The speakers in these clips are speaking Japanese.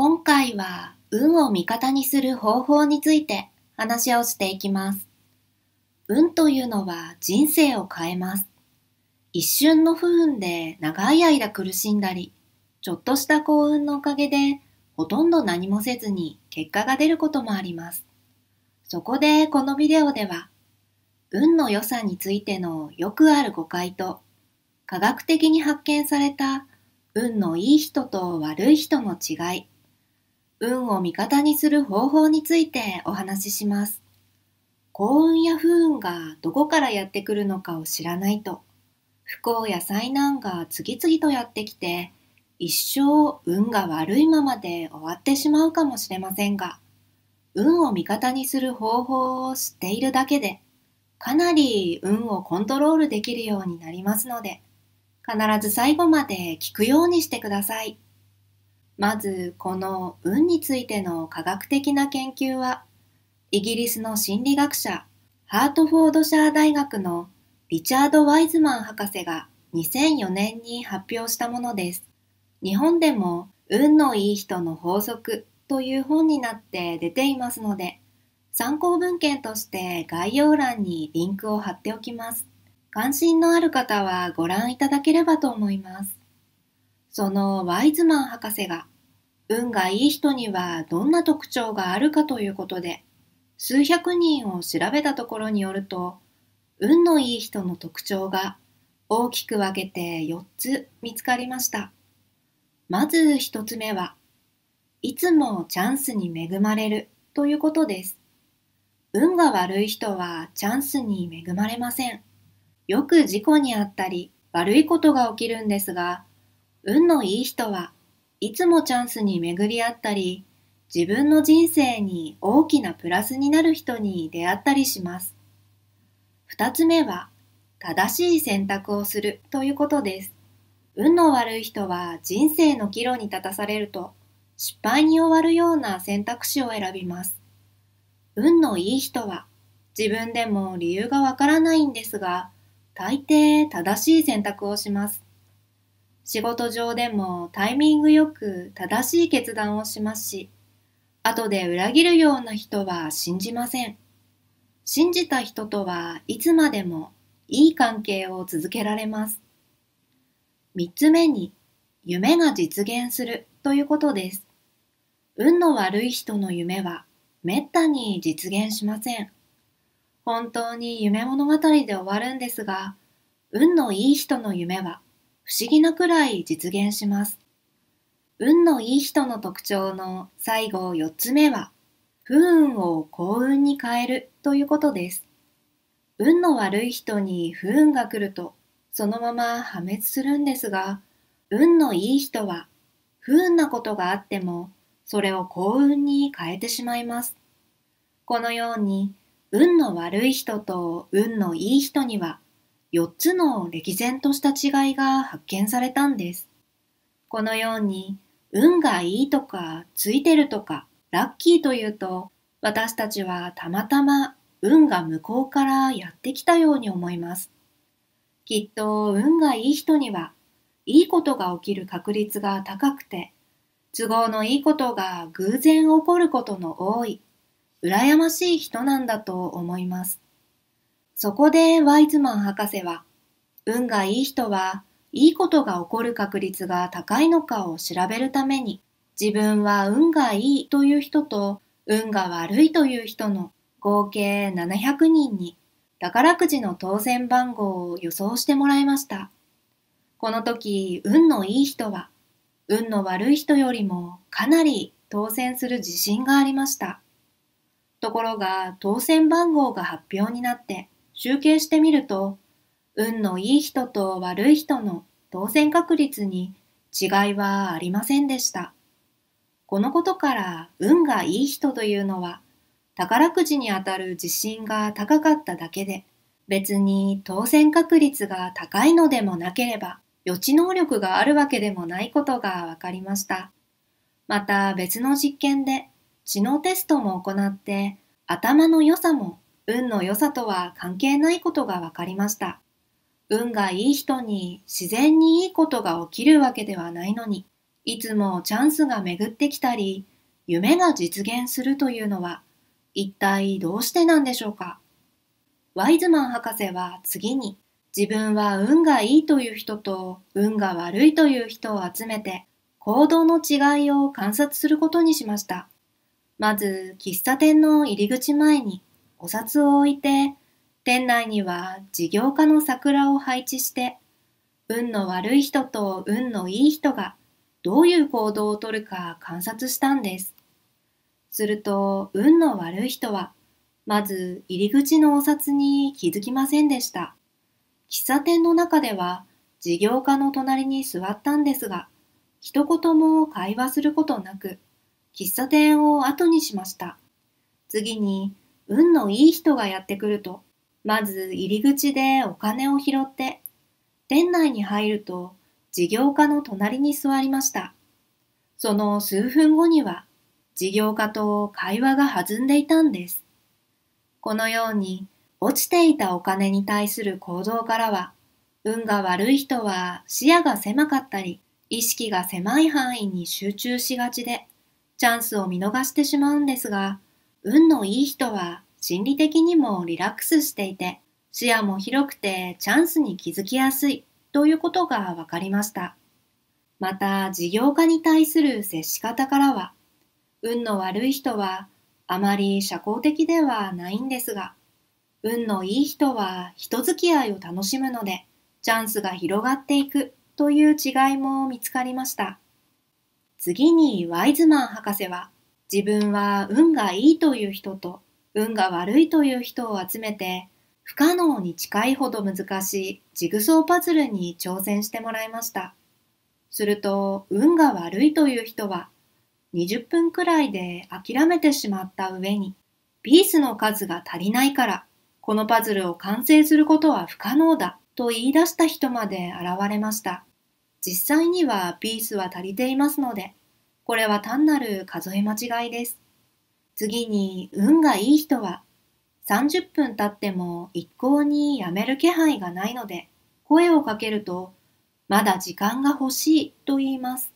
今回は運を味方にする方法について話をしていきます。運というのは人生を変えます。一瞬の不運で長い間苦しんだり、ちょっとした幸運のおかげでほとんど何もせずに結果が出ることもあります。そこでこのビデオでは、運の良さについてのよくある誤解と、科学的に発見された運のいい人と悪い人の違い、運を味方にする方法についてお話しします。幸運や不運がどこからやってくるのかを知らないと、不幸や災難が次々とやってきて、一生運が悪いままで終わってしまうかもしれませんが、運を味方にする方法を知っているだけで、かなり運をコントロールできるようになりますので、必ず最後まで聞くようにしてください。まずこの運についての科学的な研究はイギリスの心理学者ハートフォードシャー大学のリチャード・ワイズマン博士が2004年に発表したものです日本でも運のいい人の法則という本になって出ていますので参考文献として概要欄にリンクを貼っておきます関心のある方はご覧いただければと思いますそのワイズマン博士が運がいい人にはどんな特徴があるかということで、数百人を調べたところによると、運のいい人の特徴が大きく分けて4つ見つかりました。まず1つ目は、いつもチャンスに恵まれるということです。運が悪い人はチャンスに恵まれません。よく事故にあったり悪いことが起きるんですが、運のいい人はいつもチャンスに巡り合ったり、自分の人生に大きなプラスになる人に出会ったりします。二つ目は、正しい選択をするということです。運の悪い人は人生の岐路に立たされると、失敗に終わるような選択肢を選びます。運のいい人は、自分でも理由がわからないんですが、大抵正しい選択をします。仕事上でもタイミングよく正しい決断をしますし、後で裏切るような人は信じません。信じた人とはいつまでもいい関係を続けられます。三つ目に、夢が実現するということです。運の悪い人の夢はめったに実現しません。本当に夢物語で終わるんですが、運のいい人の夢は不思議なくらい実現します。運のいい人の特徴の最後4つ目は、不運を幸運に変えるということです。運の悪い人に不運が来ると、そのまま破滅するんですが、運のいい人は、不運なことがあっても、それを幸運に変えてしまいます。このように、運の悪い人と運のいい人には、4つの歴然とした違いが発見されたんです。このように、運がいいとか、ついてるとか、ラッキーというと、私たちはたまたま運が向こうからやってきたように思います。きっと運がいい人には、いいことが起きる確率が高くて、都合のいいことが偶然起こることの多い、羨ましい人なんだと思います。そこでワイズマン博士は、運がいい人はいいことが起こる確率が高いのかを調べるために、自分は運がいいという人と運が悪いという人の合計700人に宝くじの当選番号を予想してもらいました。この時、運のいい人は、運の悪い人よりもかなり当選する自信がありました。ところが、当選番号が発表になって、集計してみると、運のいい人と悪い人の当選確率に違いはありませんでした。このことから運がいい人というのは宝くじにあたる自信が高かっただけで別に当選確率が高いのでもなければ予知能力があるわけでもないことが分かりました。また別の実験で知能テストも行って頭の良さも運の良さとは関係ないことが分かりました。運がいい人に自然にいいことが起きるわけではないのに、いつもチャンスが巡ってきたり、夢が実現するというのは、一体どうしてなんでしょうかワイズマン博士は次に、自分は運がいいという人と運が悪いという人を集めて、行動の違いを観察することにしました。まず、喫茶店の入り口前に、お札を置いて、店内には事業家の桜を配置して、運の悪い人と運のいい人がどういう行動をとるか観察したんです。すると、運の悪い人は、まず入り口のお札に気づきませんでした。喫茶店の中では、事業家の隣に座ったんですが、一言も会話することなく、喫茶店を後にしました。次に、運のいい人がやってくると、まず入り口でお金を拾って、店内に入ると事業家の隣に座りました。その数分後には事業家と会話が弾んでいたんです。このように落ちていたお金に対する行動からは、運が悪い人は視野が狭かったり、意識が狭い範囲に集中しがちで、チャンスを見逃してしまうんですが、運のいい人は心理的にもリラックスしていて、視野も広くてチャンスに気づきやすいということが分かりました。また、事業家に対する接し方からは、運の悪い人はあまり社交的ではないんですが、運のいい人は人付き合いを楽しむので、チャンスが広がっていくという違いも見つかりました。次にワイズマン博士は、自分は運がいいという人と運が悪いという人を集めて不可能に近いほど難しいジグソーパズルに挑戦してもらいました。すると運が悪いという人は20分くらいで諦めてしまった上にピースの数が足りないからこのパズルを完成することは不可能だと言い出した人まで現れました。実際にはピースは足りていますのでこれは単なる数え間違いです。次に、運がいい人は、30分経っても一向にやめる気配がないので、声をかけると、まだ時間が欲しいと言います。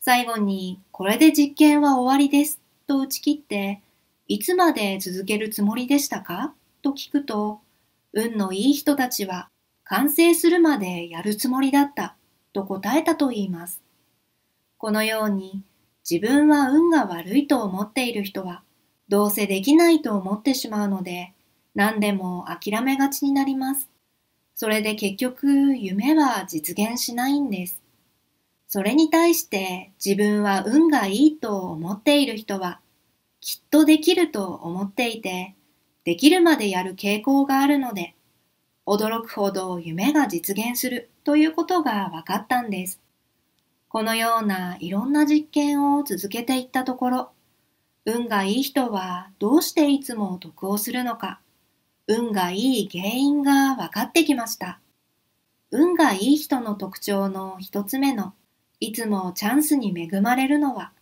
最後に、これで実験は終わりですと打ち切って、いつまで続けるつもりでしたかと聞くと、運のいい人たちは、完成するまでやるつもりだったと答えたと言います。このように、自分は運が悪いと思っている人は、どうせできないと思ってしまうので、何でも諦めがちになります。それで結局夢は実現しないんです。それに対して自分は運がいいと思っている人は、きっとできると思っていて、できるまでやる傾向があるので、驚くほど夢が実現するということが分かったんです。このようないろんな実験を続けていったところ、運がいい人はどうしていつも得をするのか、運がいい原因が分かってきました。運がいい人の特徴の一つ目の、いつもチャンスに恵まれるのは、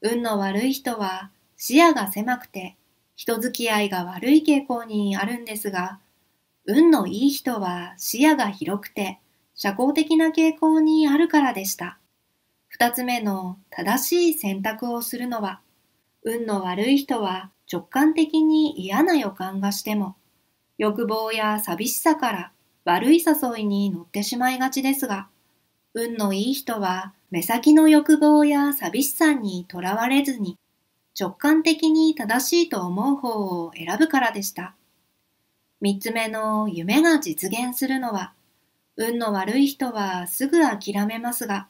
運の悪い人は視野が狭くて人付き合いが悪い傾向にあるんですが、運のいい人は視野が広くて社交的な傾向にあるからでした。二つ目の正しい選択をするのは、運の悪い人は直感的に嫌な予感がしても、欲望や寂しさから悪い誘いに乗ってしまいがちですが、運のいい人は目先の欲望や寂しさにとらわれずに、直感的に正しいと思う方を選ぶからでした。三つ目の夢が実現するのは、運の悪い人はすぐ諦めますが、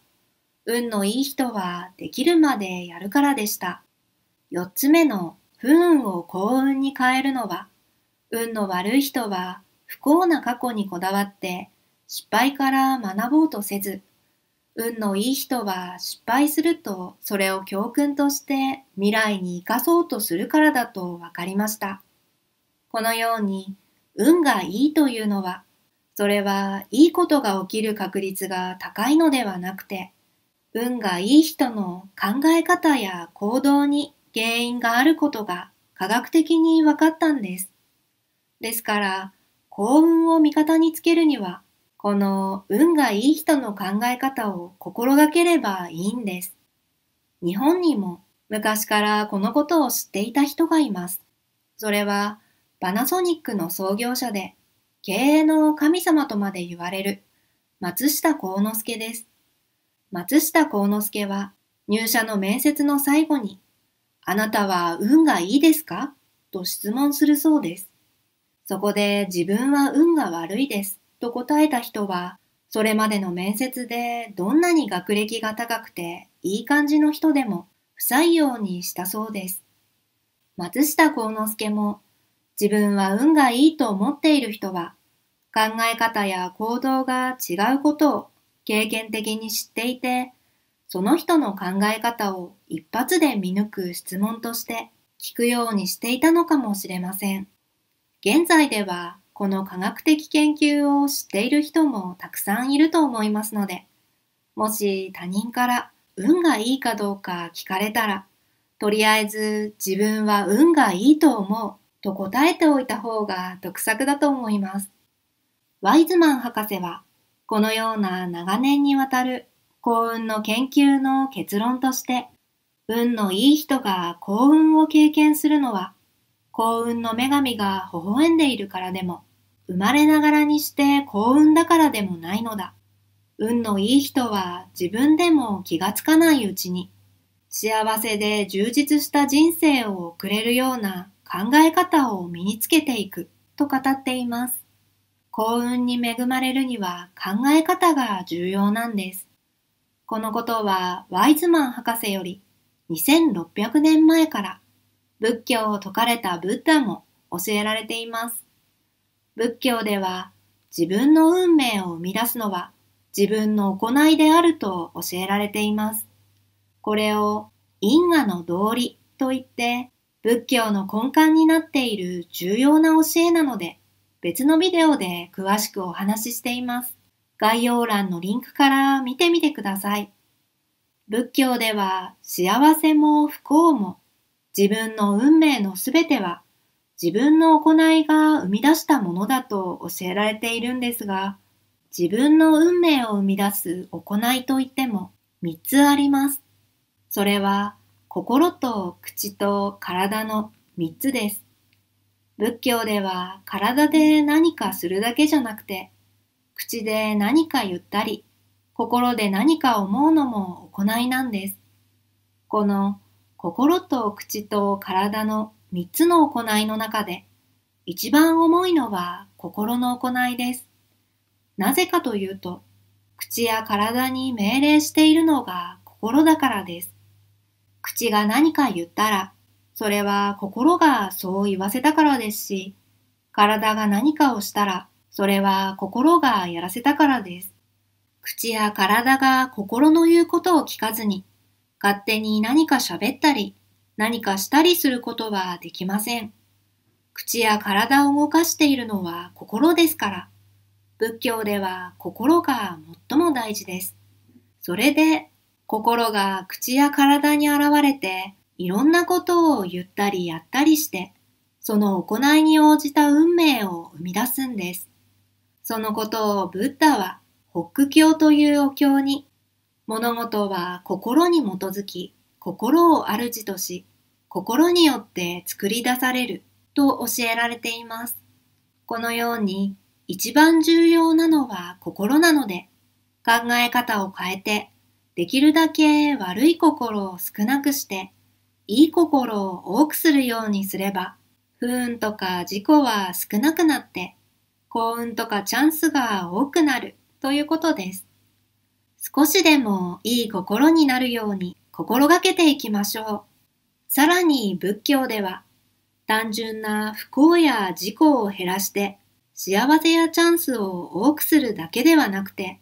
運のいい人はできるまでやるからでした。4つ目の不運を幸運に変えるのは、運の悪い人は不幸な過去にこだわって失敗から学ぼうとせず、運のいい人は失敗するとそれを教訓として未来に生かそうとするからだと分かりました。このように運がいいというのは、それはいいことが起きる確率が高いのではなくて、運がいい人の考え方や行動に原因があることが科学的に分かったんです。ですから、幸運を味方につけるには、この運がいい人の考え方を心がければいいんです。日本にも昔からこのことを知っていた人がいます。それはパナソニックの創業者で経営の神様とまで言われる松下幸之助です。松下幸之助は入社の面接の最後に、あなたは運がいいですかと質問するそうです。そこで自分は運が悪いですと答えた人は、それまでの面接でどんなに学歴が高くていい感じの人でも不採用にしたそうです。松下幸之助も自分は運がいいと思っている人は考え方や行動が違うことを経験的に知っていて、その人の考え方を一発で見抜く質問として聞くようにしていたのかもしれません。現在ではこの科学的研究を知っている人もたくさんいると思いますので、もし他人から運がいいかどうか聞かれたら、とりあえず自分は運がいいと思うと答えておいた方が得策だと思います。ワイズマン博士はこのような長年にわたる幸運の研究の結論として、運のいい人が幸運を経験するのは、幸運の女神が微笑んでいるからでも、生まれながらにして幸運だからでもないのだ。運のいい人は自分でも気がつかないうちに、幸せで充実した人生を送れるような考え方を身につけていくと語っています。幸運に恵まれるには考え方が重要なんです。このことはワイズマン博士より2600年前から仏教を説かれたブッダも教えられています。仏教では自分の運命を生み出すのは自分の行いであると教えられています。これを因果の道理といって仏教の根幹になっている重要な教えなので別のビデオで詳しくお話ししています。概要欄のリンクから見てみてください。仏教では幸せも不幸も自分の運命のすべては自分の行いが生み出したものだと教えられているんですが自分の運命を生み出す行いといっても3つあります。それは心と口と体の3つです。仏教では体で何かするだけじゃなくて、口で何か言ったり、心で何か思うのも行いなんです。この心と口と体の3つの行いの中で、一番重いのは心の行いです。なぜかというと、口や体に命令しているのが心だからです。口が何か言ったら、それは心がそう言わせたからですし、体が何かをしたら、それは心がやらせたからです。口や体が心の言うことを聞かずに、勝手に何か喋ったり、何かしたりすることはできません。口や体を動かしているのは心ですから、仏教では心が最も大事です。それで、心が口や体に現れていろんなことを言ったりやったりして、その行いに応じた運命を生み出すんです。そのことをブッダは北教というお経に、物事は心に基づき、心を主とし、心によって作り出されると教えられています。このように一番重要なのは心なので、考え方を変えて、できるだけ悪い心を少なくして、いい心を多くするようにすれば、不運とか事故は少なくなって、幸運とかチャンスが多くなるということです。少しでもいい心になるように心がけていきましょう。さらに仏教では、単純な不幸や事故を減らして、幸せやチャンスを多くするだけではなくて、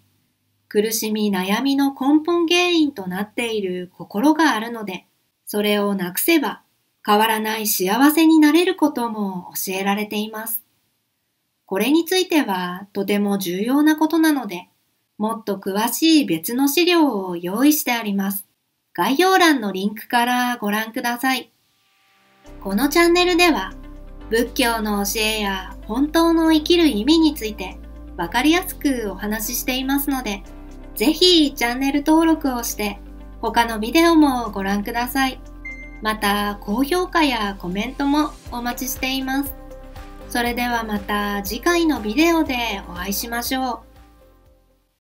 苦しみ悩みの根本原因となっている心があるので、それをなくせば変わらない幸せになれることも教えられています。これについてはとても重要なことなので、もっと詳しい別の資料を用意してあります。概要欄のリンクからご覧ください。このチャンネルでは、仏教の教えや本当の生きる意味についてわかりやすくお話ししていますので、ぜひチャンネル登録をして他のビデオもご覧ください。また、高評価やコメントもお待ちしています。それではまた次回のビデオでお会いしましょう。